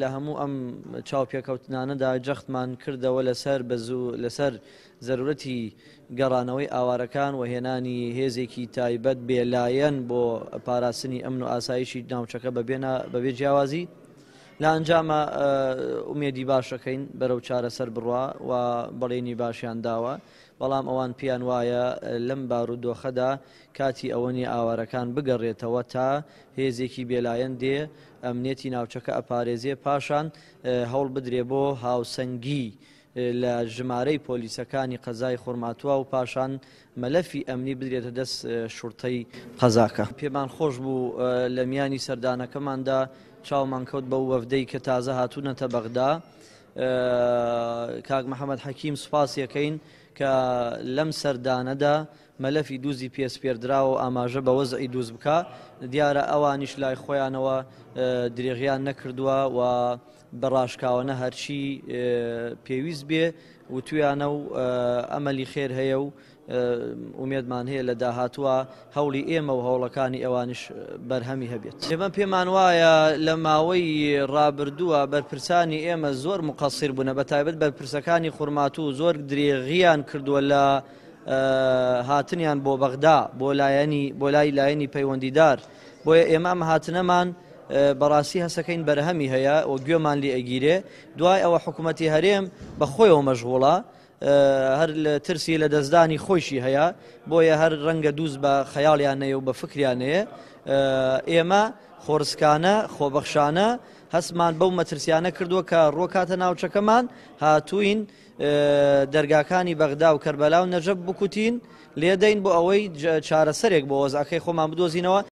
لە هەموو ئەم چاوپێکەوتنانەدا جەختمان کردەوە لەسەر لەسەر زەرورەتی گەڕانەوەی ئاوارەکان و هێنانی هێزێکی تایبەت بێلایەن بۆ پاراسنی ئەمن و ئاسایشی ناوچەکە بەبێ جیاوازی لە ئەنجامە ئومێدی باشەکەین بەرەو چارەسەر بڕوا و بەڵێنی باشیان داوە بەڵام ئەوان پیان وایە لەم بارودۆخەدا کاتی ئەوەنی ئاوارەکان بگەڕێتەوە تا هێزێکی بێلایەن دێ ئەمنێتی ناوچەکە ئەپارێزیە پاشان هەوڵ بدرێ بۆ هاوسەنگی. لە ژمارەی پۆلیسەکانی قەزای خۆرماتوە و پاشان مەلەفی ئەمنی بدرێتە دەست شورتەی قەزاکە پێمان خۆش بوو لە میانی سەردانەکەماندا چاومان کەوت بەو وەفدەی کە تازە هاتوونەتە بەغدا کاک محەممەد حەکیم سوپاسیەکەین کە لەم سەردانەدا مەلەفی دووزی پێس پێدراوە ئاماژە بە وەزعی دووز بکە دیارە ئەوانیش لای خۆیانەوە درێغیان نەکردووە و بە ڕاشکاوەنە هەرچی پێویست بێ و تویانە و ئەمەلی خێر هەیە و ومێدمان هەیە لە داهاتوە هەولی ئێمە و هەوڵەکانی ئەوانش بەرهەمی هەبێت. ئێمە پێمان وایە لە ماوەی ڕابردووە بەرپرسانی ئێمە زۆر مقەسیر بوونە بە تایبەت بەرپرسەکانی خورمات و زۆر درێغیان کردووە لە هاتنیان بۆ بەغدا بۆ لایەنی بۆ لای لایەنی پەیوەندیدار بۆیە ئێمە هاتنەمان بەڕاستی هەسەکەین بەرهەمی هەیە و گوێمان لی ئەگیرێ دوای ئەوە حکوومەتتی هەرێم بە خۆیەوە مەژغوڵە هەر ترسی لە دەستدانی خۆشی هەیە بۆیە هەر ڕەنگە دووز بە خەیاڵیانەیە و بە فکریانەیە ئێمە خۆرسکانە خۆبەخشانە هەسمان بەو مەترسیانە کردووە کە ڕۆکاتە ناوچەکەمان هاتوین دەرگاکانی بەغدا و کەربەلا و نەجەب بکوتین لێدەین بۆ ئەوەی چارەسەرێک بۆ وەزاکەی خۆمان بدۆزینەوە